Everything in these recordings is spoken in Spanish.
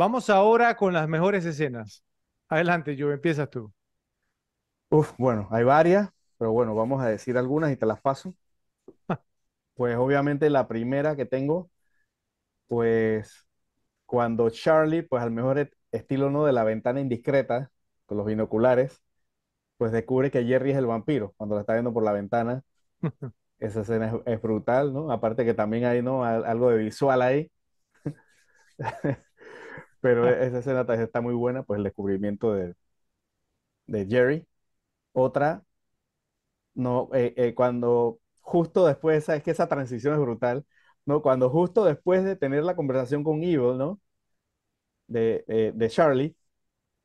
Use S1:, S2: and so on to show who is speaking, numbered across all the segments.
S1: Vamos ahora con las mejores escenas. Adelante, yo empiezas tú.
S2: Uf, bueno, hay varias, pero bueno, vamos a decir algunas y te las paso. pues obviamente la primera que tengo, pues cuando Charlie, pues al mejor estilo no de la ventana indiscreta, con los binoculares, pues descubre que Jerry es el vampiro cuando la está viendo por la ventana. Esa escena es, brutal, ¿no? Aparte que también hay ¿no? algo de visual ahí. Pero ah. esa escena está muy buena, pues el descubrimiento de, Jerry. Otra, no, eh, eh, cuando justo después, es que esa transición es brutal, ¿no? Cuando justo después de tener la conversación con Evil, ¿no? De, eh, Charlie,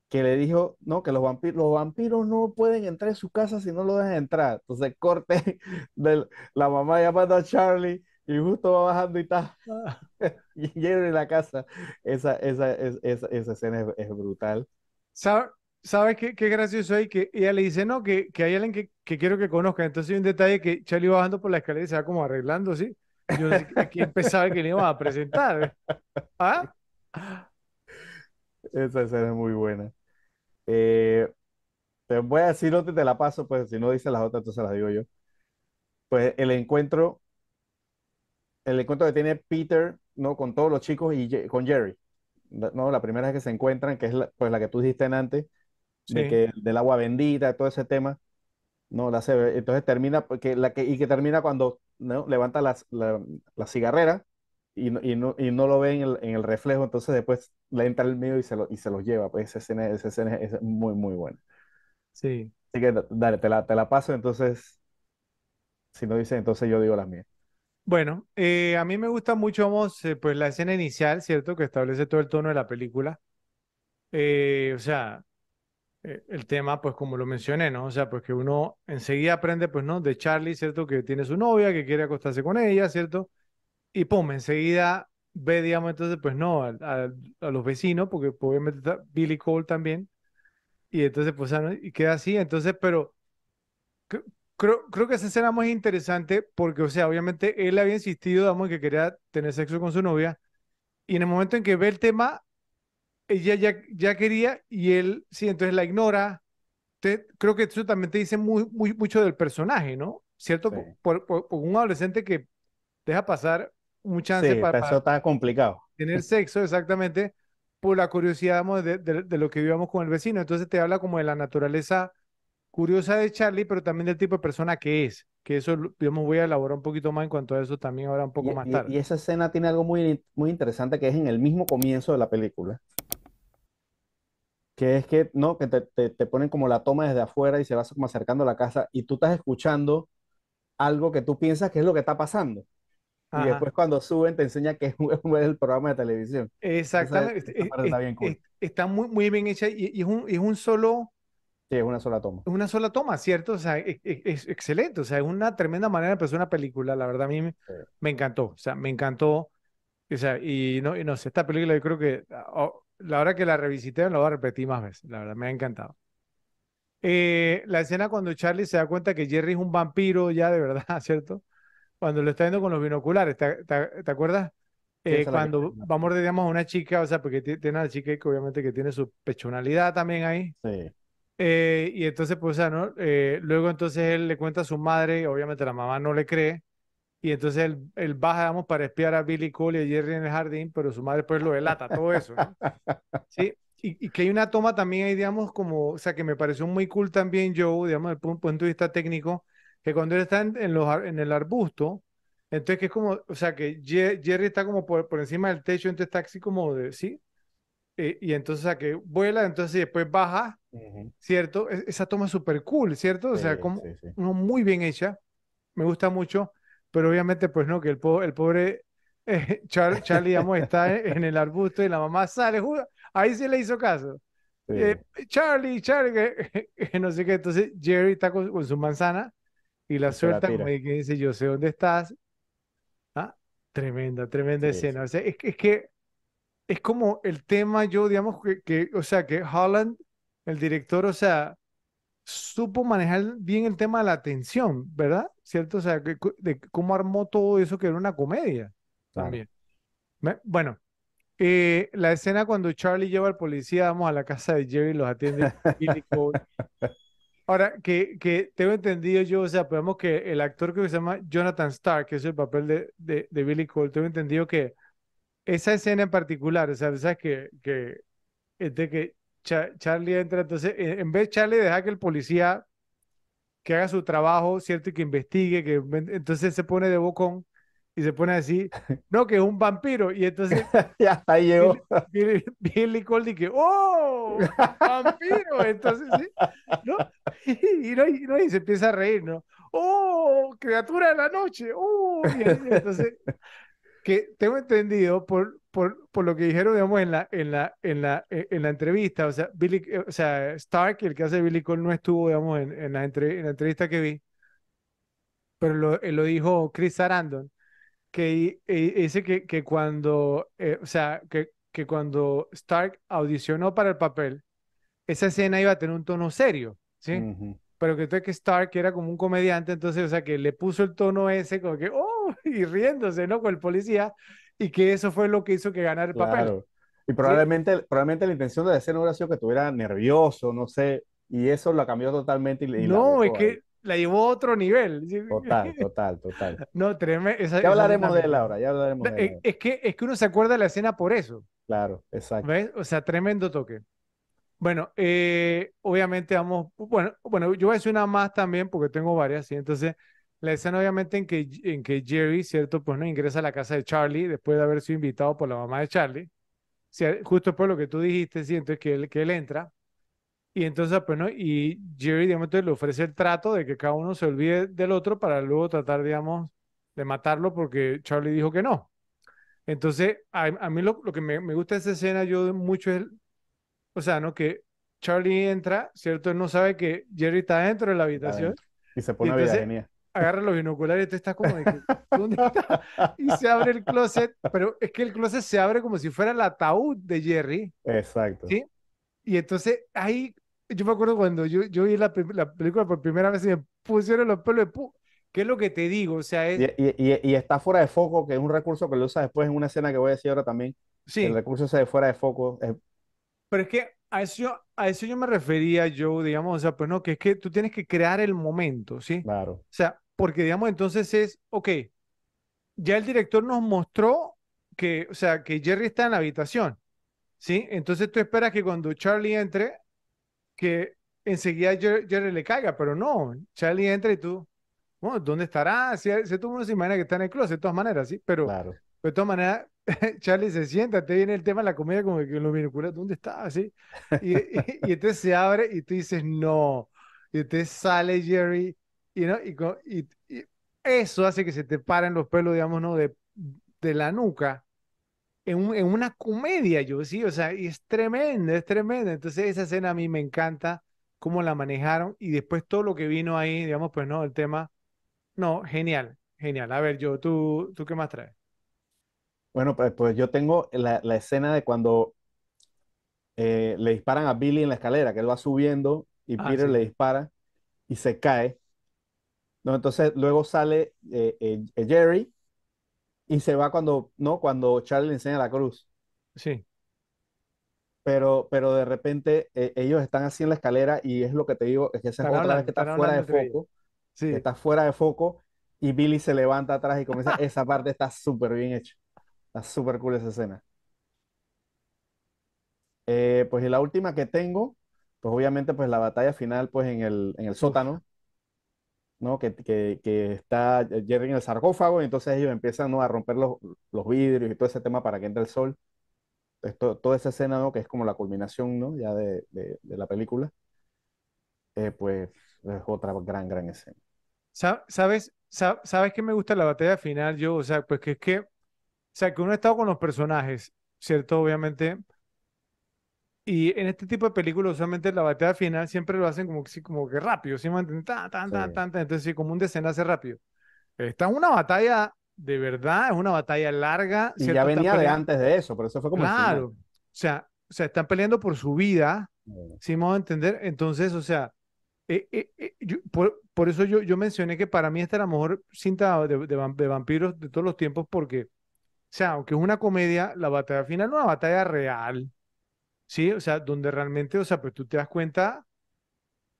S2: que le dijo, no, que los vampiros, los vampiros no pueden entrar en su casa si no lo dejan entrar. Entonces corte de la mamá llamando a Charlie y justo va bajando y está
S1: ah. y lleno en la casa. Esa, esa, escena es, brutal. ¿Sabes sabe qué, qué, gracioso hay? Que ella le dice, no, que, que hay alguien que, quiero que conozca. Entonces hay un detalle que Charlie va bajando por la escalera y se va como arreglando, ¿sí? Yo que le iba a presentar. ¿Ah?
S2: Esa escena es muy buena. Eh, te voy a decir otra, te la paso, pues si no dice las otras, entonces las digo yo. Pues el encuentro el encuentro que tiene Peter, ¿no? Con todos los chicos y con Jerry, ¿no? La primera vez que se encuentran, que es la, pues la que tú dijiste antes, de que, del agua bendita, todo ese tema, ¿no? La se, entonces termina, porque la y que termina cuando ¿no? levanta la, cigarrera y, no, lo ve en el, reflejo, entonces después le entra el mío y se, lo, y se los lleva. Pues, esa escena, es muy, muy buena. Sí. Así que dale, te la, te la paso, entonces, si no dices, entonces yo digo las mías.
S1: Bueno, eh, a mí me gusta mucho vamos, eh, pues la escena inicial, ¿cierto? Que establece todo el tono de la película. Eh, o sea, el tema, pues como lo mencioné, ¿no? O sea, pues que uno enseguida aprende, pues, ¿no? De Charlie, ¿cierto? Que tiene su novia, que quiere acostarse con ella, ¿cierto? Y pum, enseguida ve, digamos, entonces, pues no, a, los vecinos, porque obviamente Billy Cole también. Y entonces, pues, y queda así. Entonces, pero creo, creo que esa escena muy interesante porque, o sea, obviamente él había insistido, digamos, que quería tener sexo con su novia y en el momento en que ve el tema, ella ya, ya quería y él, sí, entonces la ignora. creo que eso también te dice mucho del personaje, ¿no? ¿Cierto? Por, un adolescente que deja pasar muchas chance sí, para, eso está complicado. tener sexo, exactamente, por la curiosidad de, de, lo que vivíamos con el vecino. Entonces te habla como de la naturaleza curiosa de Charlie, pero también del tipo de persona que es. Que eso yo me voy a elaborar un poquito más en cuanto a eso también ahora un poco más tarde.
S2: Y, esa escena tiene algo muy, muy interesante que es en el mismo comienzo de la película. Que es que, no, que te, te, te ponen como la toma desde afuera y se vas como acercando a la casa y tú estás escuchando algo que tú piensas que es lo que está pasando. Y después cuando suben te enseña que es el programa de televisión.
S1: Exactamente. está, muy, muy bien hecha y, y es, un, es un solo Sí, es una sola toma. una sola toma, ¿cierto? O sea, e, e, es, excelente. O sea, es una tremenda manera de empezar una película. La verdad, a mí me, encantó. O sea, me encantó. O sea, y no, y no sé, esta película yo creo que ah, oh, la hora que la revisité la voy a repetir más veces. La verdad, me ha encantado. Eh, la escena cuando Charlie se da cuenta que Jerry es un vampiro ya de verdad, ¿cierto? Cuando lo está viendo con los binoculares, ¿te, acuerdas? Eh, cuando vamos, digamos, a una chica, o sea, porque tiene una chica que obviamente que tiene su pechonalidad también ahí. Sí. Eh, y entonces, pues, o sea, ¿no? Eh, luego entonces él le cuenta a su madre, obviamente la mamá no le cree, y entonces él, baja, digamos, para espiar a Billy Cole y a Jerry en el jardín, pero su madre pues lo delata, todo eso, Sí, y, que hay una toma también ahí, digamos, como, o sea, que me pareció muy cool también, Joe, digamos, desde un punto de vista técnico, que cuando él está en, los, en el arbusto, entonces que es como, o sea, que Jerry está como por, por encima del techo, entonces está así como de, ¿sí? Eh, y entonces, o sea, que vuela, entonces después baja ¿cierto? E-, esa toma es súper cool, ¿cierto? O sea, como, muy bien hecha, me gusta mucho, pero obviamente, pues no, que el, el pobre eh, Charlie, digamos, está e-, en el arbusto y la mamá sale, ahí se le hizo caso. Eh, Charlie, Charlie, que, no sé qué. Entonces Jerry está con, su manzana y la suelta como y que dice, yo sé dónde estás. ¿Ah? Tremenda, tremenda escena. sea, es, es que es como el tema, yo digamos que, que, o sea, que Holland el director, o sea, supo manejar bien el tema de la atención, ¿verdad? ¿Cierto? O sea, de cómo armó todo eso que era una comedia también. bueno, eh, la escena cuando Charlie lleva al policía, vamos a la casa de Jerry, los atiende. Ahora, que, que, tengo entendido yo, o sea, podemos que el actor que se llama Jonathan Stark, que es el papel de, Billy Cole, tengo entendido que esa escena en particular, o sea, sabes que, que, es de que Charlie entra, entonces, eh, en vez de Charlie deja que el policía que haga su trabajo, ¿cierto? Y que investigue, que entonces se pone de bocón y se pone así, no, que es un vampiro. Y entonces. ya, ahí llegó. Billy, ¡Oh! ¡Vampiro! Entonces, ¿sí? ¿no? Y, se empieza a reír, ¿no? ¡Oh! ¡Criatura de la noche! ¡Oh! entonces, que tengo entendido por, por, por lo que dijeron, digamos, en la, en la, en la, eh, en la entrevista, o sea, eh, o sea, Stark, el que hace Billy Cole, no estuvo, digamos, en, la, entrevista que vi, pero lo, dijo Chris Sarandon, que eh, dice que, que cuando, o sea, que, que cuando Stark audicionó para el papel, esa escena iba a tener un tono serio, ¿sí? Pero que que Stark era como un comediante, entonces, o sea, que le puso el tono ese, como que, ¡oh! y riéndose, ¿no? Con el policía, y que eso fue lo que hizo que ganara el papel. Claro.
S2: Y probablemente, probablemente la intención de la escena hubiera sido que estuviera nervioso, no sé, y eso lo cambió totalmente. Y, no, es que
S1: la llevó a otro nivel. Total, total, total. No, tremendo. ya hablaremos de él ahora, ya hablaremos de Es, que, es que uno se acuerda de la escena por eso. Claro, exacto. O sea, tremendo toque. Bueno, eh, obviamente vamos, bueno, bueno, yo voy a decir una más también porque tengo varias, ¿sí? entonces la escena obviamente en que, en que Jerry, ¿cierto? Pues no ingresa a la casa de Charlie después de haber sido invitado por la mamá de Charlie. justo por lo que tú dijiste, siento que él, que él entra. Y entonces, pues no, y Jerry, digamos, le ofrece el trato de que cada uno se olvide del otro para luego tratar, digamos, de matarlo porque Charlie dijo que no. Entonces, a, mí lo, que me, gusta de esa escena, yo mucho es, o sea, ¿no? Que Charlie entra, ¿cierto? Él no sabe que Jerry está dentro de la habitación.
S2: Y se pone a vida
S1: agarra los binoculares y tú estás como de ¿dónde está? Y se abre el closet, pero es que el closet se abre como si fuera el ataúd de Jerry.
S2: Exacto. ¿Sí?
S1: Y entonces ahí, yo me acuerdo cuando yo, yo vi la, la película por primera vez y me pusieron los pelos de ¿Qué es lo que te digo? O sea, es... y, y, está fuera de foco, que es un recurso que lo usa después
S2: en una escena que voy a decir ahora también. Sí. El recurso se de fuera de foco.
S1: Pero es que a eso, yo, a eso yo me refería, yo, digamos, o sea, pues no, que es que tú tienes que crear el momento, ¿sí? Claro. O sea, porque digamos entonces es, ok, ya el director nos mostró que, o sea, que Jerry está en la habitación, ¿sí? Entonces tú esperas que cuando Charlie entre, que enseguida Jerry, le caiga, pero no, Charlie entra y tú, bueno, ¿dónde estará? Si, tú uno se imagina que está en el closet, de todas maneras, ¿sí? Pero claro. de todas maneras, Charlie se sienta, te viene el tema de la comida, como que lo mira, ¿dónde está? así Y, y, y entonces se abre y tú dices, no, y entonces sale Jerry y, eso hace que se te paren los pelos, digamos, ¿no? De, la nuca en, una comedia, yo sí, o sea, y es tremendo, es tremendo. Entonces esa escena a mí me encanta cómo la manejaron y después todo lo que vino ahí, digamos, pues no, el tema, no, genial, genial. A ver, yo, ¿tú, tú qué más traes?
S2: Bueno, pues, pues yo tengo la, escena de cuando eh, le disparan a Billy en la escalera, que él va subiendo y ah, Peter le dispara y se cae. Entonces luego sale eh, eh, eh, Jerry y se va cuando, ¿no? Cuando Charlie le enseña la cruz. Sí. Pero, pero de repente ellos están así en la escalera y es lo que te digo, es que esa es otra vez que está fuera de foco. Sí. está fuera de foco y Billy se levanta atrás y comienza. esa parte está súper bien hecha. Está súper cool esa escena. pues y la última que tengo, pues obviamente pues la batalla final pues en el, en el sótano, ¿no? Que, está Jerry en el sarcófago y entonces ellos empiezan ¿no? a romper los, los, vidrios y todo ese tema para que entre el sol. Esto, toda esa escena, ¿no? que es como la culminación ¿no? ya de, de, la película, eh, pues es otra gran, gran escena.
S1: ¿Sabes? ¿Sabes que me gusta la batalla final? Yo, o sea, pues que es que, o sea, que uno ha estado con los personajes, ¿cierto? Obviamente, y en este tipo de películas, usualmente la batalla final siempre lo hacen como, como que rápido, ¿sí? tan, tan, tan, Entonces, como un desenlace rápido. Esta es una batalla de verdad, es una batalla larga. Y ya venía de antes de eso, pero eso fue como. Claro. O sea, o están peleando por su vida, ¿sí vamos a entender. Entonces, o sea, eh, eh, eh, por, eso yo, yo mencioné que para mí esta es la mejor cinta de, de, de, vampiros de todos los tiempos, porque, o sea, aunque es una comedia, la batalla final no es una batalla real. ¿sí? O sea, donde realmente, o sea, pues tú te das cuenta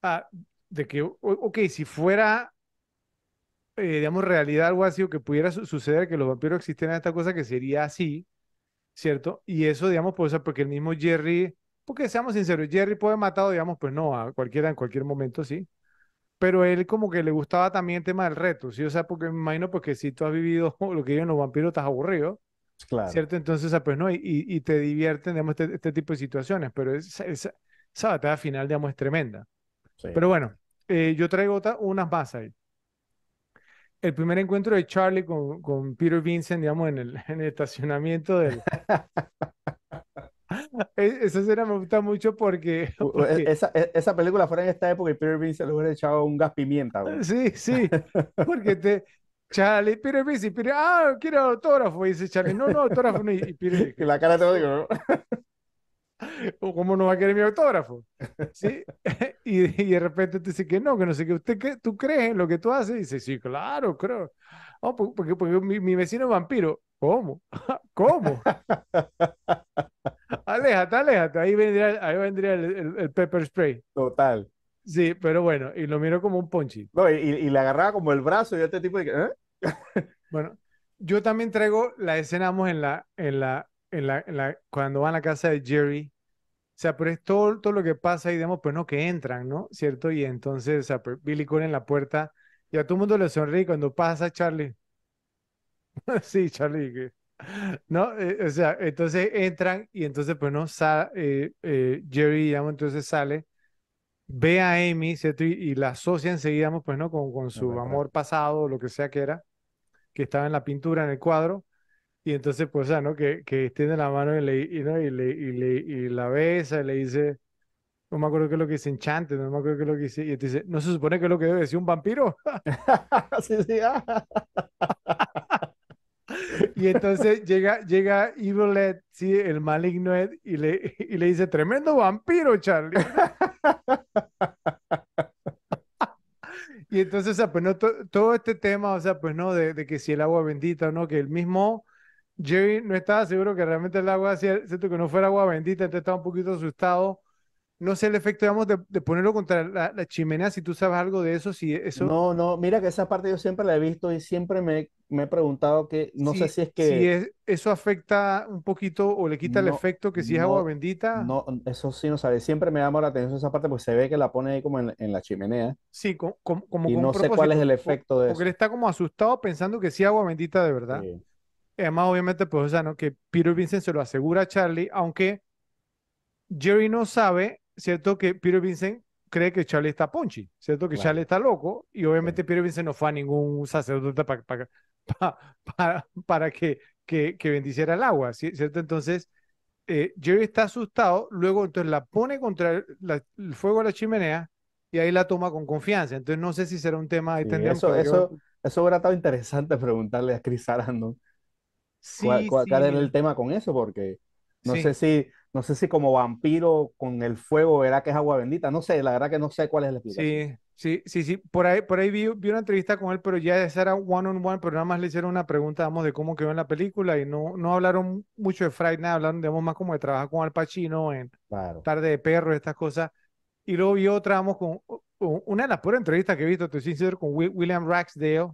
S1: ah, de que, ok, si fuera, eh, digamos, realidad algo así o que pudiera suceder que los vampiros existen en esta cosa que sería así, ¿cierto? Y eso, digamos, pues, o porque el mismo Jerry, porque seamos sinceros, Jerry puede haber matado, digamos, pues no, a cualquiera en cualquier momento, sí. Pero él como que le gustaba también el tema del reto, ¿sí? O sea, porque me imagino porque pues, si tú has vivido lo que viven los vampiros, estás aburrido. ¿Cierto? Entonces, ah, pues no, y, te divierten, digamos, este, este, tipo de situaciones, pero esa batalla final, digamos, es tremenda. Pero bueno, eh, yo traigo otras, unas más ahí. El primer encuentro de Charlie con, con Peter Vincent, digamos, en el, en el estacionamiento del... E, esa escena me gusta mucho porque.
S2: E, esa, e, esa, película fuera en esta época y Peter Vincent le hubiera echado un gas pimienta.
S1: Sí, sí. Porque te, Charlie, pire, pire, pire. ah, quiero autógrafo, dice Charlie, no, no, autógrafo, no, y, y La cara te lo digo, ¿no? ¿Cómo no va a querer mi autógrafo? ¿Sí? Y, de repente te dice que no, que no sé qué. ¿Usted qué, tú crees en lo que tú haces? dice, sí, claro, creo. Oh, porque, porque, mi, vecino es vampiro. ¿Cómo? ¿Cómo? aléjate, aléjate. Ahí vendría, ahí vendría el pepper spray. Total. Sí, pero bueno, y lo miro como un ponchi. y, le agarraba como el brazo y este tipo de... ¿eh? bueno, yo también traigo la escena, vamos, en la, en la, en la, la, cuando van a la casa de Jerry. O sea, pero es todo, lo que pasa y digamos, pues no, que entran, ¿no? ¿Cierto? Y entonces, o pues, Billy Cole en la puerta y a todo el mundo le sonríe cuando pasa Charlie. sí, Charlie, ¿no? Eh, o sea, entonces entran y entonces, pues no, eh, eh, Jerry, digamos, entonces sale ve a Amy Y, la asocia enseguida pues, ¿no? con, con su amor pasado o lo que sea que era, que estaba en la pintura, en el cuadro. Y entonces, pues, ¿no? Que, que extiende la mano y, le, y, le, y le y la besa y le dice, no me acuerdo qué es lo que dice Enchante, no me acuerdo qué es lo que dice. Y dice, ¿no se supone que es lo que debe decir un vampiro? sí, sí, y entonces llega, llega Evil Ed, sí, el maligno Ed, y le, y le dice, tremendo vampiro, Charlie. Y entonces, o sea, pues no, todo este tema, o sea, pues no, de, que si el agua bendita o no, que el mismo Jerry no estaba seguro que realmente el agua, siento que no fuera agua bendita, entonces estaba un poquito asustado. No sé el efecto, digamos, de, ponerlo contra la, la, chimenea, si tú sabes algo de eso, si eso... No, no, mira que
S2: esa parte yo siempre la he visto y siempre me, me he preguntado que no sé si es que... Si eso
S1: afecta un poquito o le quita el efecto que si es agua
S2: bendita. No, eso sí no sabe. Siempre me llama la atención esa parte porque se ve que la pone ahí como en, la chimenea. Sí, como, como, como y no sé cuál es el efecto de eso. Porque
S1: él está como asustado pensando que si es agua bendita de verdad. Y Además, obviamente, pues, o ¿no? que Peter Vincent se lo asegura a Charlie, aunque Jerry no sabe, ¿cierto? Que Peter Vincent cree que Charlie está ponchi, ¿cierto? Que Charlie está loco y obviamente sí. Peter Vincent no fue a ningún sacerdote para para que, bendiciera el agua, ¿cierto? Entonces, eh, Jerry está asustado, luego entonces la pone contra el fuego de la chimenea y ahí la toma con confianza. Entonces, no sé si será un tema, ahí eso, Eso,
S2: hubiera estado interesante preguntarle a Chris Arandon sí, cuál, era el tema con eso, porque no sé si no sé si como vampiro con el fuego verá
S1: que es agua bendita, no sé, la verdad que no sé cuál es la explicación. Sí, Sí, sí, sí. Por ahí, por ahí vi, una entrevista con él, pero ya esa era one on one, pero nada más le hicieron una pregunta, vamos, de cómo quedó en la película y no, no hablaron mucho de Fright nada, hablaron, digamos, más como de trabajar con Al Pacino en Tarde de Perro, estas cosas. Y luego vi otra, vamos, con, una de las peores entrevistas que he visto, estoy sincero, con William Raxdale.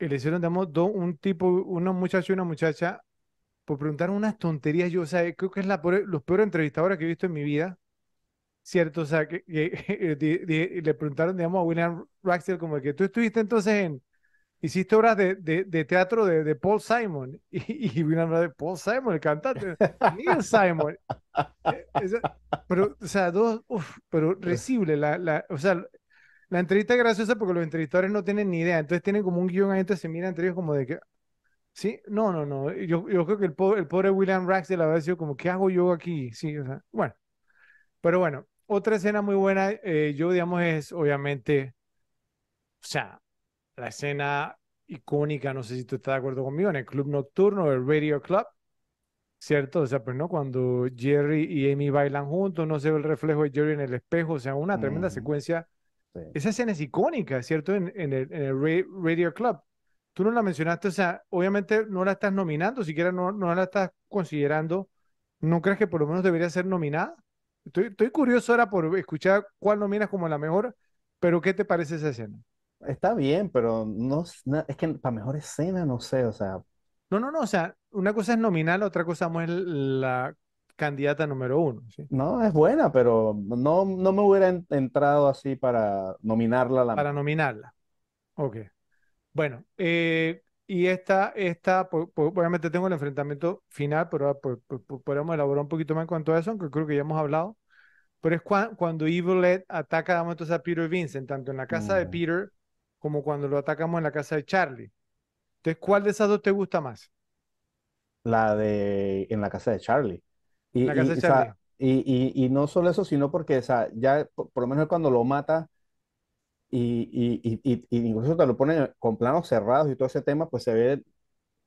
S1: Y le hicieron, digamos, un tipo, una muchacho y una muchacha, por preguntar unas tonterías. Yo, o sea, creo que es la peor, los peores entrevistadores que he visto en mi vida ¿cierto? O sea, que, le preguntaron, digamos, a William Raxdale como que tú estuviste entonces en, hiciste obras de, de teatro de, Paul Simon, y, William Raxdale, Paul Simon, el cantante, Neil Simon. E, pero, o sea, dos, uf, pero recible, la, la, o sea, la entrevista es graciosa porque los entrevistadores no tienen ni idea, entonces tienen como un guión ahí, entonces se miran entre ellos como de que, sí, no, no, no, yo, yo creo que el, pobre William Raxdale había sido como, ¿qué hago yo aquí? Sí, o sea, bueno. Pero bueno, otra escena muy buena, eh, yo digamos, es obviamente, o sea, la escena icónica, no sé si tú estás de acuerdo conmigo, en el club nocturno, el Radio Club, ¿cierto? O sea, pues no, cuando Jerry y Amy bailan juntos, no se ve el reflejo de Jerry en el espejo, o sea, una tremenda secuencia. Esa escena es icónica, ¿cierto? En, el, en, el, Radio Club. Tú no la mencionaste, o sea, obviamente no la estás nominando, siquiera no, no la estás considerando. ¿No crees que por lo menos debería ser nominada? Estoy, curioso ahora por escuchar cuál nominas como la mejor, pero ¿qué te parece esa escena? Está bien, pero no, es que para mejor escena no sé, o sea. No, no, no, o sea, una cosa es nominal, otra cosa es la candidata número uno. ¿sí?
S2: No, es buena, pero no, no me hubiera entrado así para nominarla. La para
S1: nominarla. Ok. Bueno, eh, y esta, esta obviamente tengo el enfrentamiento final, pero ah, podemos elaborar un poquito más en cuanto a eso, aunque creo que ya hemos hablado. Pero es cuando Evil Ed ataca damos a Peter Vincent, tanto en la casa de mm. Peter como cuando lo atacamos en la casa de Charlie. Entonces, ¿cuál de esas dos te gusta más?
S2: La de en la casa de Charlie. Y, y, no solo eso, sino porque ya por, por, lo menos cuando lo mata, y, y, y, y, incluso te lo ponen con planos cerrados y todo ese tema, pues se ve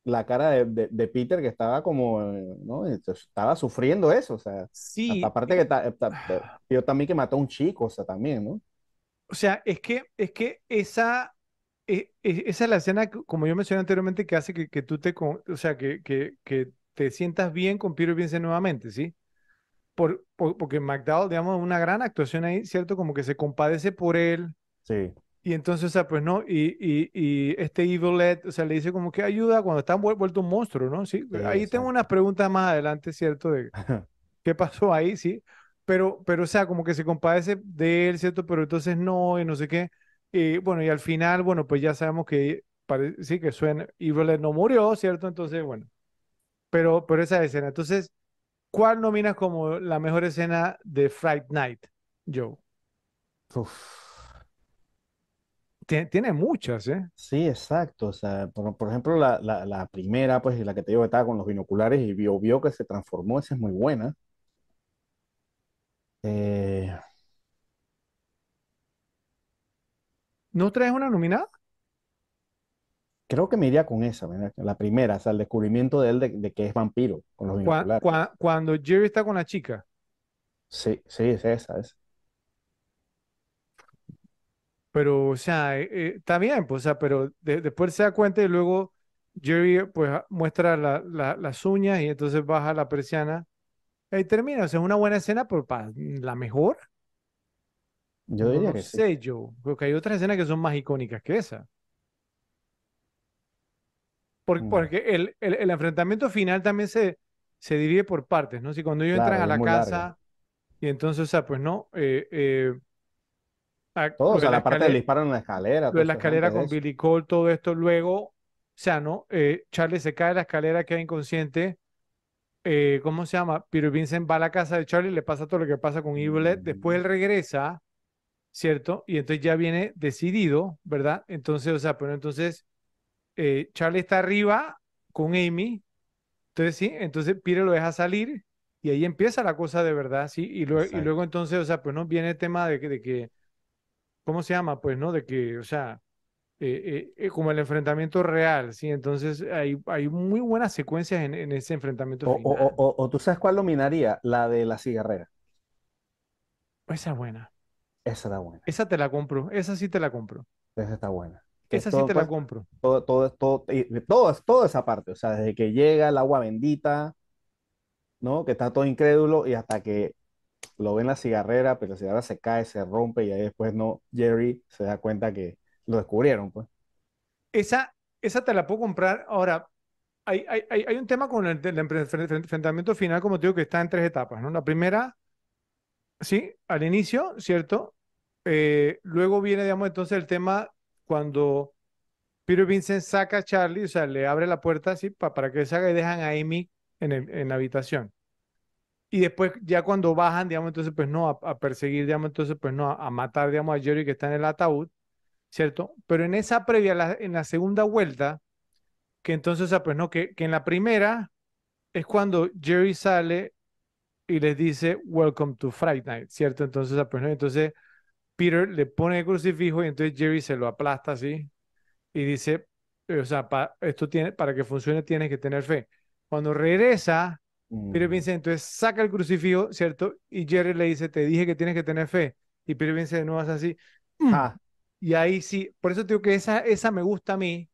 S2: la cara de, de, Peter que estaba como, eh, ¿no? Estaba sufriendo eso, o sea, sí. aparte que está eh, yo eh, ah. también
S1: que mató a un chico, o sea, también, ¿no? O sea, es que, es que esa, es, e, esa es la escena, como yo mencioné anteriormente, que hace que, que tú te, o sea, que, que, te sientas bien con Peter piense nuevamente, ¿sí? Por, porque McDowell, digamos, una gran actuación ahí, ¿cierto? Como que se compadece por él, Sí. Y entonces, o sea, pues no, y, este Evil o sea, le dice como que ayuda cuando está vuelto un monstruo, ¿no? Sí, ahí tengo unas preguntas más adelante, ¿cierto? De qué pasó ahí, sí. Pero, pero, o sea, como que se compadece de él, ¿cierto? Pero entonces no, y no sé qué. Y bueno, y al final, bueno, pues ya sabemos que sí, que suena, Evil no murió, ¿cierto? Entonces, bueno. Pero, esa escena. Entonces, ¿cuál nominas como la mejor escena de Fright Night, Joe? tiene muchas,
S2: ¿eh? Sí, exacto. O sea, por, ejemplo, la, primera, pues la que te digo que estaba con los binoculares y vio, que se transformó, esa es muy buena. Eh.
S1: ¿No traes una nominada?
S2: Creo que me iría con esa, la primera, o sea, el descubrimiento de él de, que es vampiro con
S1: los cuando Jerry está con la chica.
S2: Sí, sí, es esa, es.
S1: Pero, o sea, eh, eh, está bien, pues, o sea, pero después se da cuenta y luego Jerry, pues, ah, muestra las uñas y entonces baja la persiana y termina. O sea, es una buena escena, pero para la mejor. Yo no diría que sé sí. yo, porque hay otras escenas que son más icónicas que esa. Porque, mm. porque el, el, el, enfrentamiento final también se, se divide por partes, ¿no? Si cuando ellos entran a la casa y entonces, o sea, pues no, eh, todo, o sea, la, parte del disparo en la escalera. la pues, escalera con Billy Cole, todo esto. Luego, o sea, ¿no? Eh, Charlie se cae de la escalera, queda inconsciente. Eh, ¿Cómo se llama? Peter Vincent va a la casa de Charlie, le pasa todo lo que pasa con Evelyn. Después él mm. regresa, ¿cierto? Y entonces ya viene decidido, ¿verdad? Entonces, o sea, pero entonces eh, Charlie está arriba con Amy. Entonces, sí, entonces Peter lo deja salir y ahí empieza la cosa de verdad, sí. Y, luego, y luego entonces, o sea, pues no viene el tema de que ¿cómo se llama? Pues, ¿no? De que, o sea, eh, eh, eh, como el enfrentamiento real, ¿sí? Entonces hay, hay muy buenas secuencias en, ese enfrentamiento. O,
S2: O, o, tú sabes cuál dominaría, la de la cigarrera.
S1: Esa es buena. Esa la buena. Esa te la compro, esa sí te la compro.
S2: Esa está buena. Esa sí te la pues, compro. Todo, todo, todo, todo, toda esa parte, o sea, desde que llega el agua bendita, ¿no? Que está todo incrédulo y hasta que lo ven la cigarrera, pero la cigarrera se cae, se rompe y ahí después no, Jerry se da cuenta que lo descubrieron, pues.
S1: Esa, esa te la puedo comprar. Ahora, hay, un tema con el, enfrentamiento final, como te digo, que está en tres etapas, ¿no? La primera, sí, al inicio, ¿cierto? Eh, luego viene, digamos, entonces el tema cuando Peter Vincent saca a Charlie, o sea, le abre la puerta así para, para que se salga y dejan a Amy en la habitación. Y después, ya cuando bajan, digamos, entonces, pues no, a, perseguir, digamos, entonces, pues no, a, matar, digamos, a Jerry que está en el ataúd, ¿cierto? Pero en esa previa, en la segunda vuelta, que entonces, pues no, que, que en la primera es cuando Jerry sale y les dice, Welcome to Friday Night, ¿cierto? Entonces, pues no, entonces Peter le pone el crucifijo y entonces Jerry se lo aplasta así y dice, eh, o sea, esto tiene, para que funcione tienes que tener fe. Cuando regresa, Peter mm. Vincent entonces saca el crucifijo, ¿cierto? Y Jerry le dice, te dije que tienes que tener fe. Y Peter Vincent de nuevo hace así. Mm. Ah, y ahí sí, por eso digo que esa, esa me gusta a mí.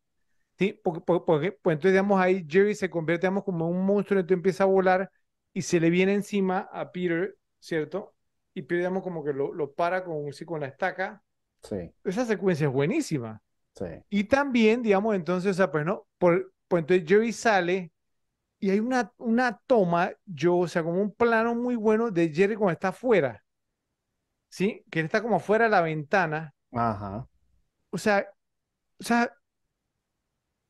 S1: ¿sí? Porque, pues entonces, digamos, ahí Jerry se convierte, digamos, como un monstruo, entonces empieza a volar y se le viene encima a Peter, ¿cierto? Y Peter, digamos, como que lo, para con, sí, con la estaca. Sí. Esa secuencia es buenísima. Sí. Y también, digamos, entonces, sea, pues no, pues entonces Jerry sale y hay una, una toma, yo, o sea, como un plano muy bueno de Jerry cuando está afuera, ¿sí? Que él está como afuera de la ventana. Ajá. O sea, o sea,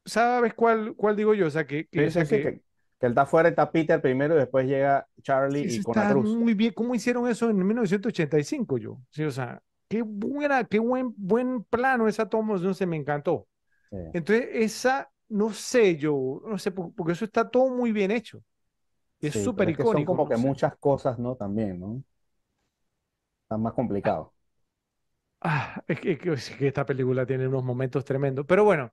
S1: ¿sabes cuál, cuál digo yo? O sea, que, que, que, él está afuera,
S2: está Peter primero y después llega Charlie y con la cruz.
S1: Muy bien, ¿cómo hicieron eso en 1985 yo? Sí, o sea, qué buena, qué buen, buen plano esa toma, no se me encantó. Entonces, esa no sé yo, no sé, porque eso está todo muy bien hecho. Es súper icónico. como que
S2: muchas cosas, ¿no? También, ¿no? Está más complicado.
S1: Ah, es que, esta película tiene unos momentos tremendos. Pero bueno,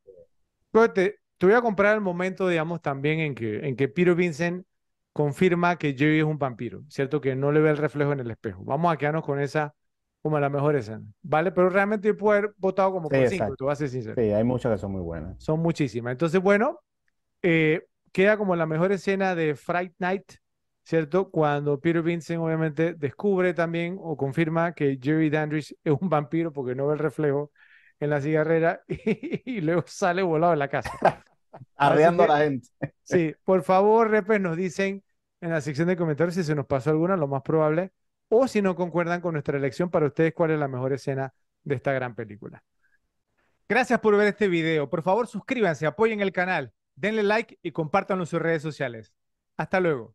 S1: te, te, voy a comprar el momento, digamos, también en que, en que Peter Vincent confirma que Joey es un vampiro, ¿cierto? Que no le ve el reflejo en el espejo. Vamos a quedarnos con esa como la mejor escena, ¿vale? Pero realmente yo puedo haber votado como sí, por tú vas a ser sincero. Sí, hay muchas que son muy buenas. Son muchísimas. Entonces, bueno, eh, queda como la mejor escena de Fright Night, ¿cierto? Cuando Peter Vincent obviamente descubre también o confirma que Jerry Dandridge es un vampiro porque no ve el reflejo en la cigarrera y, luego sale volado de la casa. Arreando a la gente. Sí, por favor, repes, nos dicen en la sección de comentarios si se nos pasó alguna, lo más probable o si no concuerdan con nuestra elección para ustedes cuál es la mejor escena de esta gran película. Gracias por ver este video. Por favor, suscríbanse, apoyen el canal, denle like y compártanlo en sus redes sociales. Hasta luego.